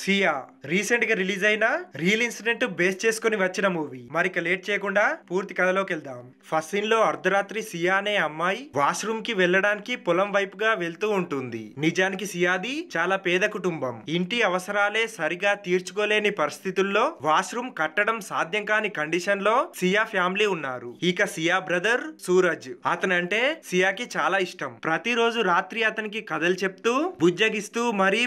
సియా recent గా release అయిన real incident base చేసుకుని వచ్చిన మూవీ మరిక లేట్ చేయకుండా పూర్తి కథలోకి వెళ్దాం ఫస్ట్ సీన్ లో అర్ధరాత్రి సియా అనే అమ్మాయి వాష్రూమ్ కి వెళ్ళడానికి పొలం వైపుగా వెళ్తూ ఉంటుంది నిజానికి సియాది చాలా పేద కుటుంబం ఇంటి అవసరాలే సరిగా తీర్చుకోలేని పరిస్థితుల్లో వాష్రూమ్ కట్టడం సాధ్యం కాని కండిషన్ లో సియా ఫ్యామిలీ ఉన్నారు ఇక సియా బ్రదర్ సూరజ్ అతనంటే సియాకి చాలా ఇష్టం ప్రతిరోజు రాత్రి అతనికి కథలు చెప్తూ బుజ్జగిస్తూ మరీ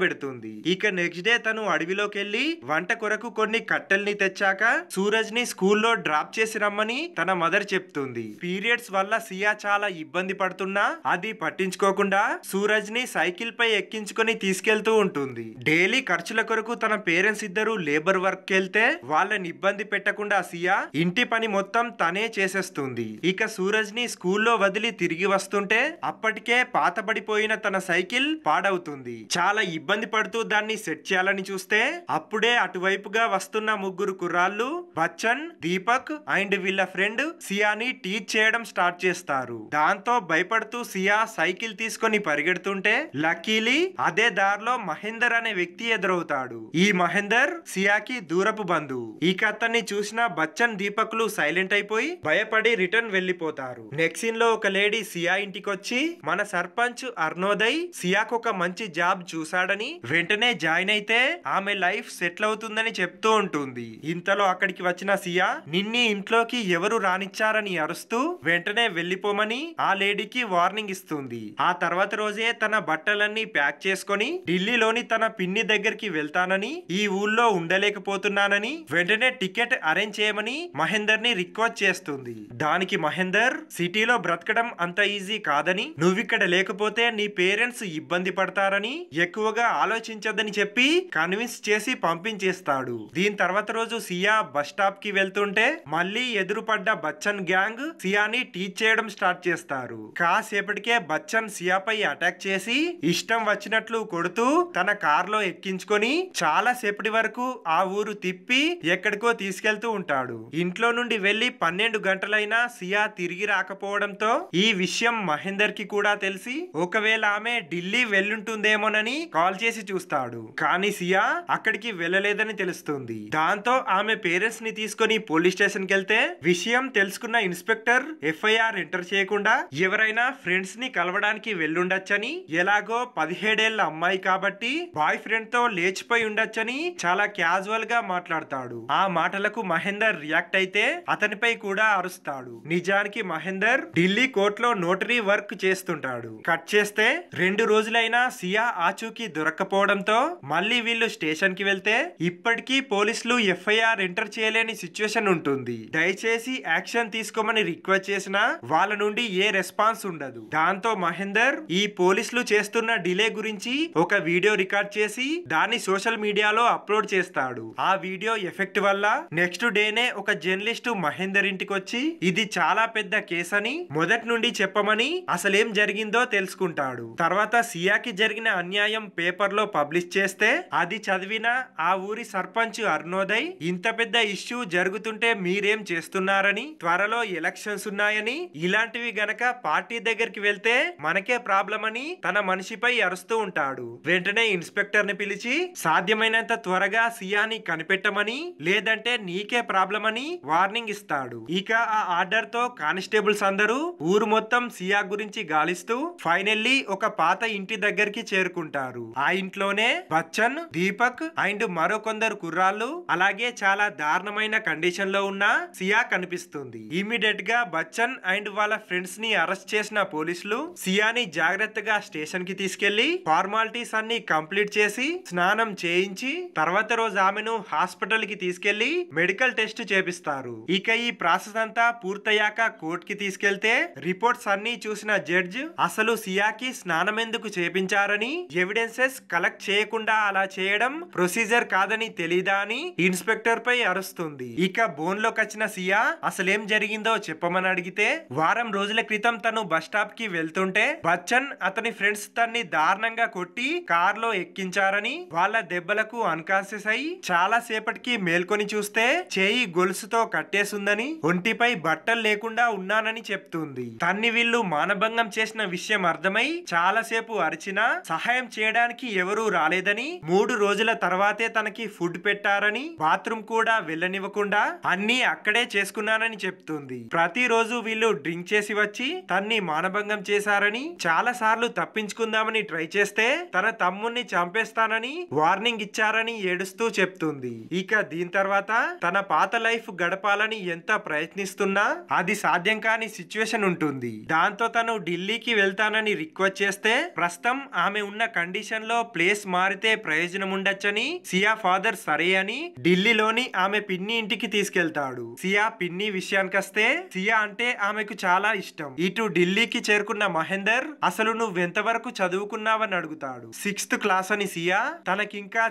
పెడుతుంది ఇక నెక్స్ట్ డే తను అడవిలోకి వెళ్ళి వంట కొరకు కొన్ని కట్టెల్ని తెచ్చాక సూరజ్ ని స్కూల్లో డ్రాప్ చేసి రమ్మని తన మదర్ చెప్తుంది పీరియడ్స్ వల్ల సియా చాలా ఇబ్బంది పడుతున్నా అది పట్టించుకోకుండా సూరజ్ ని సైకిల్ పై ఎక్కించుకొని తీసుకెళ్తూ ఉంటుంది డైలీ ఖర్చుల కొరకు తన పేరెంట్స్ ఇద్దరు లేబర్ వర్క్ వెళ్తే వాళ్ళని ఇబ్బంది పెట్టకుండా సియా ఇంటి పని మొత్తం తనే చేసేస్తుంది ఇక సూరజ్ ని స్కూల్లో వదిలి తిరిగి వస్తుంటే అప్పటికే పాతబడిపోయిన తన సైకిల్ పాడవుతుంది చాలా ఇబ్బంది పడుతూ దాన్ని సెట్ చేయాలని చూస్తే అప్పుడే అటువైపుగా వస్తున్న ముగ్గురు కుర్రాళ్ళు బచ్చన్ దీపక్ అండ్ వీళ్ళ ఫ్రెండ్ సియాని టీచ్ చేయడం స్టార్ట్ చేస్తారు దాంతో భయపడుతూ సియా సైకిల్ తీసుకొని పరిగెడుతుంటే లక్కీలీ అదే దారిలో మహేందర్ అనే వ్యక్తి ఎదురవుతాడు ఈ మహేందర్ సియాకి దూరపు బంధు ఈ కథని చూసిన బచ్చన్ దీపక్లు సైలెంట్ అయిపోయి భయపడి రిటర్న్ వెళ్లిపోతారు నెక్స్ట్ సీన్ లో ఒక లేడీ సియా ఇంటికొచ్చి మన సర్పంచ్ అర్ణోదయ్ సియాకు ఒక మంచి జాబ్ చూశాడని వెంటనే జాయిన్ జాయిన్ అయితే ఆమె లైఫ్ సెటిల్ అవుతుందని చెప్తూ ఉంటుంది ఇంతలో అక్కడికి వచ్చిన సియా నిన్నీ ఇంట్లోకి ఎవరు రానిచ్చారని అరుస్తూ వెంటనే వెళ్లిపోమని ఆ లేడీకి వార్నింగ్ ఇస్తుంది ఆ తర్వాత రోజే తన బట్టలన్నీ ప్యాక్ చేసుకుని ఢిల్లీలోని తన పిన్ని దగ్గరికి వెళ్తానని ఈ ఊళ్ళో ఉండలేకపోతున్నానని వెంటనే టికెట్ అరేంజ్ చేయమని మహేందర్ ని రిక్వెస్ట్ చేస్తుంది దానికి మహేందర్ సిటీలో బ్రతకడం అంత ఈజీ కాదని ఇక్కడ లేకపోతే నీ పేరెంట్స్ ఇబ్బంది పడతారని ఎక్కువగా ఆలోచించద్దని చెప్పి చెప్పి కన్విన్స్ చేసి పంపించేస్తాడు దీని తర్వాత రోజు సియా బస్ స్టాప్ కి వెళ్తుంటే మళ్ళీ ఎదురుపడ్డ బచ్చన్ గ్యాంగ్ సియాని టీచ్ చేయడం స్టార్ట్ చేస్తారు కాసేపటికే బచ్చన్ సియాపై అటాక్ చేసి ఇష్టం వచ్చినట్లు కొడుతూ తన కార్ లో ఎక్కించుకొని చాలా సేపటి వరకు ఆ ఊరు తిప్పి ఎక్కడికో తీసుకెళ్తూ ఉంటాడు ఇంట్లో నుండి వెళ్లి పన్నెండు గంటలైనా సియా తిరిగి రాకపోవడంతో ఈ విషయం మహేందర్ కి కూడా తెలిసి ఒకవేళ ఆమె ఢిల్లీ వెళ్ళుంటుందేమోనని కాల్ చేసి చూస్తాడు కానీ సియా అక్కడికి వెళ్ళలేదని తెలుస్తుంది దాంతో ఆమె పేరెంట్స్ ని తీసుకుని పోలీస్ స్టేషన్ కెళ్తే వెళ్తే విషయం తెలుసుకున్న ఇన్స్పెక్టర్ ఎఫ్ఐఆర్ ఎంటర్ చేయకుండా ఎవరైనా ఫ్రెండ్స్ ని కలవడానికి వెళ్ళుండొచ్చని ఎలాగో పదిహేడేళ్ల అమ్మాయి కాబట్టి బాయ్ ఫ్రెండ్ తో లేచిపోయి ఉండొచ్చని చాలా క్యాజువల్ గా మాట్లాడతాడు ఆ మాటలకు మహేందర్ రియాక్ట్ అయితే అతనిపై కూడా అరుస్తాడు నిజానికి మహేందర్ ఢిల్లీ కోర్టులో నోటరీ వర్క్ చేస్తుంటాడు కట్ చేస్తే రెండు రోజులైనా సియా ఆచూకీ దొరక్కపోవడంతో మళ్ళీ వీళ్ళు స్టేషన్ కి వెళ్తే ఇప్పటికీ పోలీసులు ఎఫ్ఐఆర్ ఎంటర్ చేయలేని సిచ్యువేషన్ ఉంటుంది దయచేసి యాక్షన్ తీసుకోమని రిక్వెస్ట్ చేసినా వాళ్ళ నుండి ఏ రెస్పాన్స్ ఉండదు దాంతో మహేందర్ ఈ పోలీసులు చేస్తున్న డిలే గురించి ఒక వీడియో రికార్డ్ చేసి దాన్ని సోషల్ మీడియాలో అప్లోడ్ చేస్తాడు ఆ వీడియో ఎఫెక్ట్ వల్ల నెక్స్ట్ డేనే ఒక జర్నలిస్ట్ మహేందర్ ఇంటికి వచ్చి ఇది చాలా పెద్ద కేసు అని మొదటి నుండి చెప్పమని అసలేం జరిగిందో తెలుసుకుంటాడు తర్వాత సియాకి జరిగిన అన్యాయం పేపర్లో పబ్లిష్ చేసి చేస్తే అది చదివిన ఆ ఊరి సర్పంచ్ అరుణోదయ్ ఇంత పెద్ద ఇష్యూ జరుగుతుంటే మీరేం చేస్తున్నారని త్వరలో ఎలక్షన్స్ ఉన్నాయని ఇలాంటివి గనక పార్టీ దగ్గరికి వెళ్తే మనకే ప్రాబ్లం అని తన మనిషిపై అరుస్తూ ఉంటాడు వెంటనే ఇన్స్పెక్టర్ ని పిలిచి సాధ్యమైనంత త్వరగా సియాని కనిపెట్టమని లేదంటే నీకే ప్రాబ్లం అని వార్నింగ్ ఇస్తాడు ఇక ఆ ఆర్డర్ తో కానిస్టేబుల్స్ అందరూ ఊరు మొత్తం సియా గురించి గాలిస్తూ ఫైనల్లీ ఒక పాత ఇంటి దగ్గరికి చేరుకుంటారు ఆ ఇంట్లోనే బచ్చన్ దీపక్ అండ్ మరో కొందరు కుర్రాళ్ళు అలాగే చాలా దారుణమైన కండిషన్ లో ఉన్న సియా కనిపిస్తుంది ఇమీడియట్ గా బచ్చన్ అండ్ వాళ్ళ ఫ్రెండ్స్ ని అరెస్ట్ చేసిన పోలీసులు సియాని జాగ్రత్తగా స్టేషన్ కి తీసుకెళ్లి ఫార్మాలిటీస్ అన్ని కంప్లీట్ చేసి స్నానం చేయించి తర్వాత రోజు ఆమెను హాస్పిటల్ కి తీసుకెళ్లి మెడికల్ టెస్ట్ చేపిస్తారు ఇక ఈ ప్రాసెస్ అంతా పూర్తయ్యాక కోర్ట్ కి తీసుకెళ్తే రిపోర్ట్స్ అన్ని చూసిన జడ్జ్ అసలు సియాకి స్నానం ఎందుకు చేపించారని ఎవిడెన్సెస్ కలెక్ట్ చేయకుండా లేకుండా అలా చేయడం ప్రొసీజర్ కాదని తెలీదా అని ఇన్స్పెక్టర్ పై అరుస్తుంది ఇక బోన్ లోకి వచ్చిన సియా అసలేం జరిగిందో చెప్పమని అడిగితే వారం రోజుల క్రితం తను బస్ స్టాప్ కి వెళ్తుంటే బచ్చన్ అతని ఫ్రెండ్స్ తన్ని దారుణంగా కొట్టి కార్ లో ఎక్కించారని వాళ్ళ దెబ్బలకు అన్కాన్షియస్ అయి చాలా సేపటికి మేల్కొని చూస్తే చేయి గొలుసుతో కట్టేసుందని ఒంటిపై బట్టలు లేకుండా ఉన్నానని చెప్తుంది తన్ని వీళ్ళు మానభంగం చేసిన విషయం అర్థమై చాలాసేపు అరిచినా సహాయం చేయడానికి ఎవరూ రాలేదని చేశారని మూడు రోజుల తర్వాతే తనకి ఫుడ్ పెట్టారని బాత్రూమ్ కూడా వెళ్ళనివ్వకుండా అన్ని అక్కడే చేసుకున్నానని చెప్తుంది ప్రతిరోజు వీళ్ళు డ్రింక్ చేసి వచ్చి తన్ని మానభంగం చేశారని చాలా సార్లు తప్పించుకుందామని ట్రై చేస్తే తన తమ్ముణ్ణి చంపేస్తానని వార్నింగ్ ఇచ్చారని ఏడుస్తూ చెప్తుంది ఇక దీని తర్వాత తన పాత లైఫ్ గడపాలని ఎంత ప్రయత్నిస్తున్నా అది సాధ్యం కాని సిచ్యువేషన్ ఉంటుంది దాంతో తను ఢిల్లీకి వెళ్తానని రిక్వెస్ట్ చేస్తే ప్రస్తుతం ఆమె ఉన్న కండిషన్ లో ప్లేస్ మారితే చేస్తే ప్రయోజనం ఉండొచ్చని సియా ఫాదర్ సరే అని ఢిల్లీలోని ఆమె పిన్ని ఇంటికి తీసుకెళ్తాడు సియా పిన్ని విషయానికొస్తే సియా అంటే ఆమెకు చాలా ఇష్టం ఇటు ఢిల్లీకి చేరుకున్న మహేందర్ అసలు నువ్వెంత వరకు చదువుకున్నావని అడుగుతాడు సిక్స్త్ క్లాస్ అని సియా తనకింకా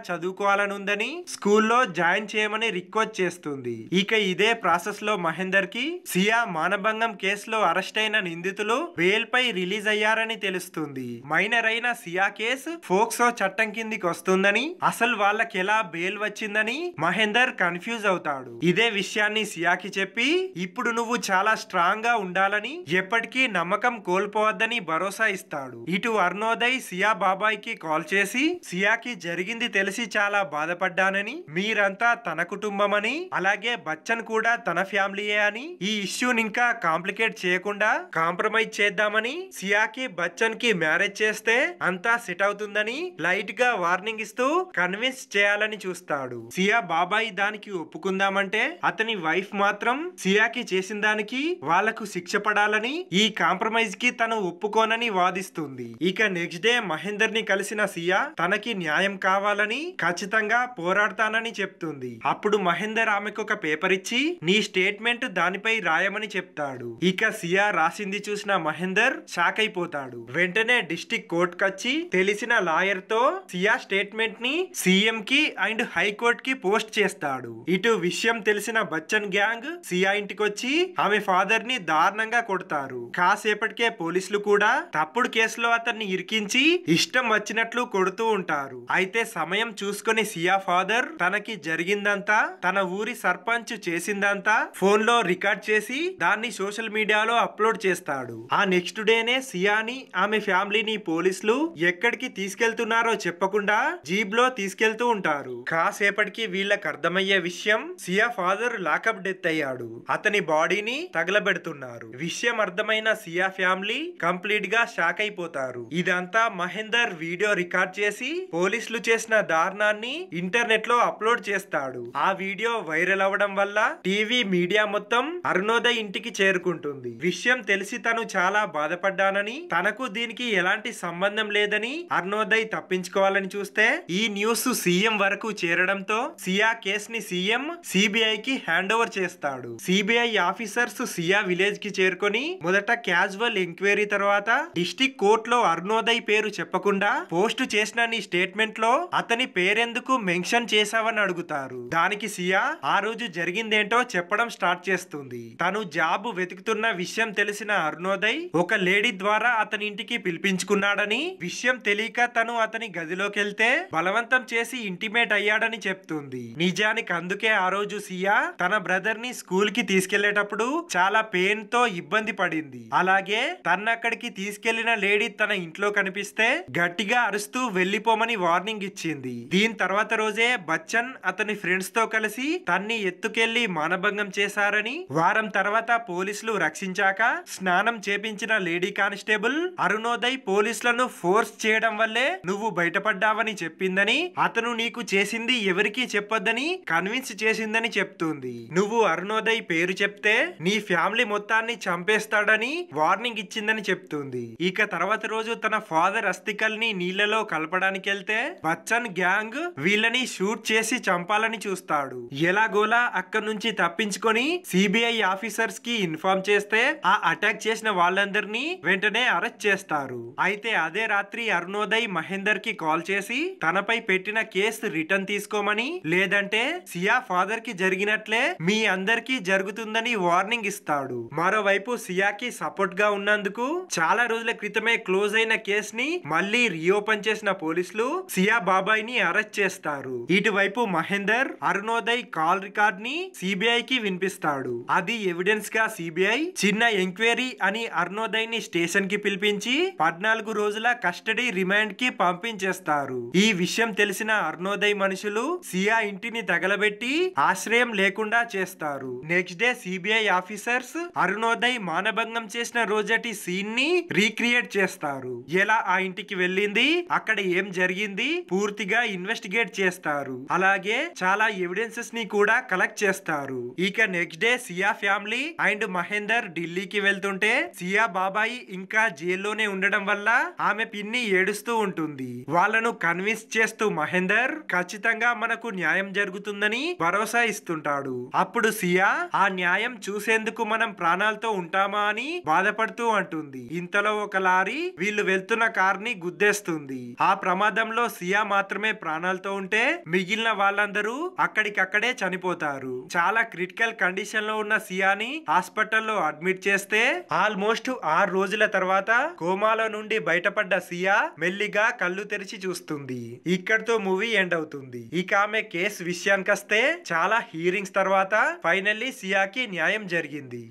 ఉందని స్కూల్లో జాయిన్ చేయమని రిక్వెస్ట్ చేస్తుంది ఇక ఇదే ప్రాసెస్ లో మహేందర్ కి సియా మానభంగం కేసులో అరెస్ట్ అయిన నిందితులు బెయిల్ పై రిలీజ్ అయ్యారని తెలుస్తుంది మైనర్ అయిన సియా కేసు ఫోక్సో చట్టం కిందికి వస్తుందని అసలు వాళ్ళకి ఎలా బెయిల్ వచ్చిందని మహేందర్ కన్ఫ్యూజ్ అవుతాడు ఇదే విషయాన్ని సియాకి చెప్పి ఇప్పుడు నువ్వు చాలా స్ట్రాంగ్ గా ఉండాలని ఎప్పటికీ నమ్మకం కోల్పోవద్దని భరోసా ఇస్తాడు ఇటు అర్ణోదయ్ సియా బాబాయ్ కి కాల్ చేసి సియాకి జరిగింది తెలిసి చాలా బాధపడ్డానని మీరంతా తన కుటుంబమని అలాగే బచ్చన్ కూడా తన ఫ్యామిలీయే అని ఈ ఇష్యూని ఇంకా కాంప్లికేట్ చేయకుండా కాంప్రమైజ్ చేద్దామని సియాకి బచ్చన్ కి మ్యారేజ్ చేస్తే అంతా సెట్ అవుతుందని లైట్ గా వార్నింగ్ ఇస్తూ కన్విన్స్ చేయాలని చూస్తాడు సియా బాబాయి దానికి ఒప్పుకుందామంటే అతని వైఫ్ మాత్రం సియాకి చేసిన దానికి వాళ్లకు శిక్ష పడాలని ఈ కాంప్రమైజ్ కి తను ఒప్పుకోనని వాదిస్తుంది ఇక నెక్స్ట్ డే మహేందర్ ని కలిసిన సియా తనకి న్యాయం కావాలని ఖచ్చితంగా పోరాడతానని చెప్తుంది అప్పుడు మహేందర్ ఆమెకు ఒక పేపర్ ఇచ్చి నీ స్టేట్మెంట్ దానిపై రాయమని చెప్తాడు ఇక సియా రాసింది చూసిన మహేందర్ షాక్ అయిపోతాడు వెంటనే డిస్టిక్ కచ్చి తెలిసిన లాయర్ తో సియా స్టేట్మెంట్ ని సీఎం కి అండ్ హైకోర్టు కి పోస్ట్ చేస్తాడు ఇటు విషయం తెలిసిన బచ్చన్ గ్యాంగ్ సియా ఇంటికి వచ్చి ఆమె ఫాదర్ ని దారుణంగా కొడతారు కాసేపటికే పోలీసులు కూడా తప్పుడు కేసులో అతన్ని ఇరికించి ఇష్టం వచ్చినట్లు కొడుతూ ఉంటారు అయితే సమయం చూసుకుని సియా ఫాదర్ తనకి జరిగిందంతా తన ఊరి సర్పంచ్ చేసిందంతా ఫోన్ లో రికార్డ్ చేసి దాన్ని సోషల్ మీడియాలో అప్లోడ్ చేస్తాడు ఆ నెక్స్ట్ డేనే సియాని ఆమె ఫ్యామిలీని పోలీసులు ఎక్కడికి తీసుకెళ్తున్నారో చెప్పకుండా లేకుండా జీప్ లో తీసుకెళ్తూ ఉంటారు కాసేపటికి వీళ్ళకి అర్థమయ్యే విషయం సియా ఫాదర్ లాకప్ డెత్ అయ్యాడు అతని బాడీని తగలబెడుతున్నారు విషయం అర్థమైన సియా ఫ్యామిలీ కంప్లీట్ గా షాక్ అయిపోతారు ఇదంతా మహేందర్ వీడియో రికార్డ్ చేసి పోలీసులు చేసిన దారుణాన్ని ఇంటర్నెట్ లో అప్లోడ్ చేస్తాడు ఆ వీడియో వైరల్ అవడం వల్ల టీవీ మీడియా మొత్తం అరుణోదయ్ ఇంటికి చేరుకుంటుంది విషయం తెలిసి తను చాలా బాధపడ్డానని తనకు దీనికి ఎలాంటి సంబంధం లేదని అరుణోదయ్ తప్పించుకోవాలని చూస్తే ఈ న్యూస్ సీఎం వరకు చేరడంతో సియా కేస్ ని సీఎం సిబిఐ కి హ్యాండ్ ఓవర్ చేస్తాడు సిబిఐ ఆఫీసర్స్ సియా విలేజ్ కి చేరుకొని మొదట క్యాజువల్ ఎంక్వైరీ తర్వాత డిస్టిక్ కోర్టులో అరుణోదయ్ పేరు చెప్పకుండా పోస్ట్ చేసిన నీ స్టేట్మెంట్ లో అతని పేరెందుకు మెన్షన్ చేశావని అడుగుతారు దానికి సియా ఆ రోజు జరిగిందేంటో చెప్పడం స్టార్ట్ చేస్తుంది తను జాబ్ వెతుకుతున్న విషయం తెలిసిన అరుణోదయ్ ఒక లేడీ ద్వారా అతని ఇంటికి పిలిపించుకున్నాడని విషయం తెలియక తను అతని గదిలోకి వెళ్తే బలవంతం చేసి ఇంటిమేట్ అయ్యాడని చెప్తుంది నిజానికి అందుకే ఆ రోజు సియా తన బ్రదర్ ని స్కూల్ కి తీసుకెళ్లేటప్పుడు చాలా పెయిన్ తో ఇబ్బంది పడింది అలాగే తన అక్కడికి తీసుకెళ్లిన లేడీ తన ఇంట్లో కనిపిస్తే గట్టిగా అరుస్తూ వెళ్లిపోమని వార్నింగ్ ఇచ్చింది దీని తర్వాత రోజే బచ్చన్ అతని ఫ్రెండ్స్ తో కలిసి తన్ని ఎత్తుకెళ్లి మానభంగం చేశారని వారం తర్వాత పోలీసులు రక్షించాక స్నానం చేపించిన లేడీ కానిస్టేబుల్ అరుణోదయ్ పోలీసులను ఫోర్స్ చేయడం వల్లే నువ్వు బయటపడ్డావా చేస్తావని చెప్పిందని అతను నీకు చేసింది ఎవరికీ చెప్పొద్దని కన్విన్స్ చేసిందని చెప్తుంది నువ్వు అరుణోదయ్ పేరు చెప్తే నీ ఫ్యామిలీ మొత్తాన్ని చంపేస్తాడని వార్నింగ్ ఇచ్చిందని చెప్తుంది ఇక తర్వాత రోజు తన ఫాదర్ అస్థికల్ నీళ్లలో కలపడానికి వెళ్తే బచ్చన్ గ్యాంగ్ వీళ్ళని షూట్ చేసి చంపాలని చూస్తాడు ఎలాగోలా అక్కడి నుంచి తప్పించుకొని సిబిఐ ఆఫీసర్స్ కి ఇన్ఫార్మ్ చేస్తే ఆ అటాక్ చేసిన వాళ్ళందరినీ వెంటనే అరెస్ట్ చేస్తారు అయితే అదే రాత్రి అరుణోదయ్ మహేందర్ కి కాల్ చేసి చేసి తనపై పెట్టిన కేసు రిటర్న్ తీసుకోమని లేదంటే సియా ఫాదర్ కి జరిగినట్లే మీ అందరికీ జరుగుతుందని వార్నింగ్ ఇస్తాడు మరోవైపు సియాకి సపోర్ట్ గా ఉన్నందుకు చాలా రోజుల క్రితమే క్లోజ్ అయిన కేసు ని మళ్ళీ రీఓపెన్ చేసిన పోలీసులు సియా బాబాయ్ ని అరెస్ట్ చేస్తారు ఇటువైపు మహేందర్ అరుణోదయ్ కాల్ రికార్డ్ ని సిబిఐ కి వినిపిస్తాడు అది ఎవిడెన్స్ గా సిబిఐ చిన్న ఎంక్వైరీ అని అరుణోదయ్ ని స్టేషన్ కి పిలిపించి పద్నాలుగు రోజుల కస్టడీ రిమాండ్ కి పంపించేస్తారు ఈ విషయం తెలిసిన అరుణోదయ్ మనుషులు సియా ఇంటిని తగలబెట్టి ఆశ్రయం లేకుండా చేస్తారు next day CBI officers Arunoday మానభంగం చేసిన రోజటి సీన్ ని రీక్రియేట్ చేస్తారు ఎలా ఆ ఇంటికి వెళ్ళింది అక్కడ ఏం జరిగింది పూర్తిగా ఇన్వెస్టిగేట్ చేస్తారు అలాగే చాలా ఎవిడెన్సెస్ ని కూడా కలెక్ట్ చేస్తారు ఇక next day Sia family and Mahender ఢిల్లీకి వెళ్తుంటే సియా బాబాయి ఇంకా జైల్లోనే ఉండడం వల్ల ఆమె పిన్ని ఏడుస్తూ ఉంటుంది వాళ్ళను కన్విన్స్ చేస్తూ మహేందర్ ఖచ్చితంగా మనకు న్యాయం జరుగుతుందని భరోసా ఇస్తుంటాడు అప్పుడు సియా ఆ న్యాయం చూసేందుకు మనం ప్రాణాలతో ఉంటామా అని బాధపడుతూ అంటుంది ఇంతలో ఒక లారీ వీళ్ళు వెళ్తున్న కార్ ని గుద్దేస్తుంది ఆ ప్రమాదంలో సియా మాత్రమే ప్రాణాలతో ఉంటే మిగిలిన వాళ్ళందరూ అక్కడికక్కడే చనిపోతారు చాలా క్రిటికల్ కండిషన్ లో ఉన్న సియాని హాస్పిటల్లో అడ్మిట్ చేస్తే ఆల్మోస్ట్ ఆరు రోజుల తర్వాత కోమాలో నుండి బయటపడ్డ సియా మెల్లిగా కళ్ళు తెరిచి చూస్తుంది ఇస్తుంది ఇక్కడతో మూవీ ఎండ్ అవుతుంది ఇక ఆమె కేసు విషయానికొస్తే చాలా హీరింగ్స్ తర్వాత ఫైనల్లీ సియాకి న్యాయం జరిగింది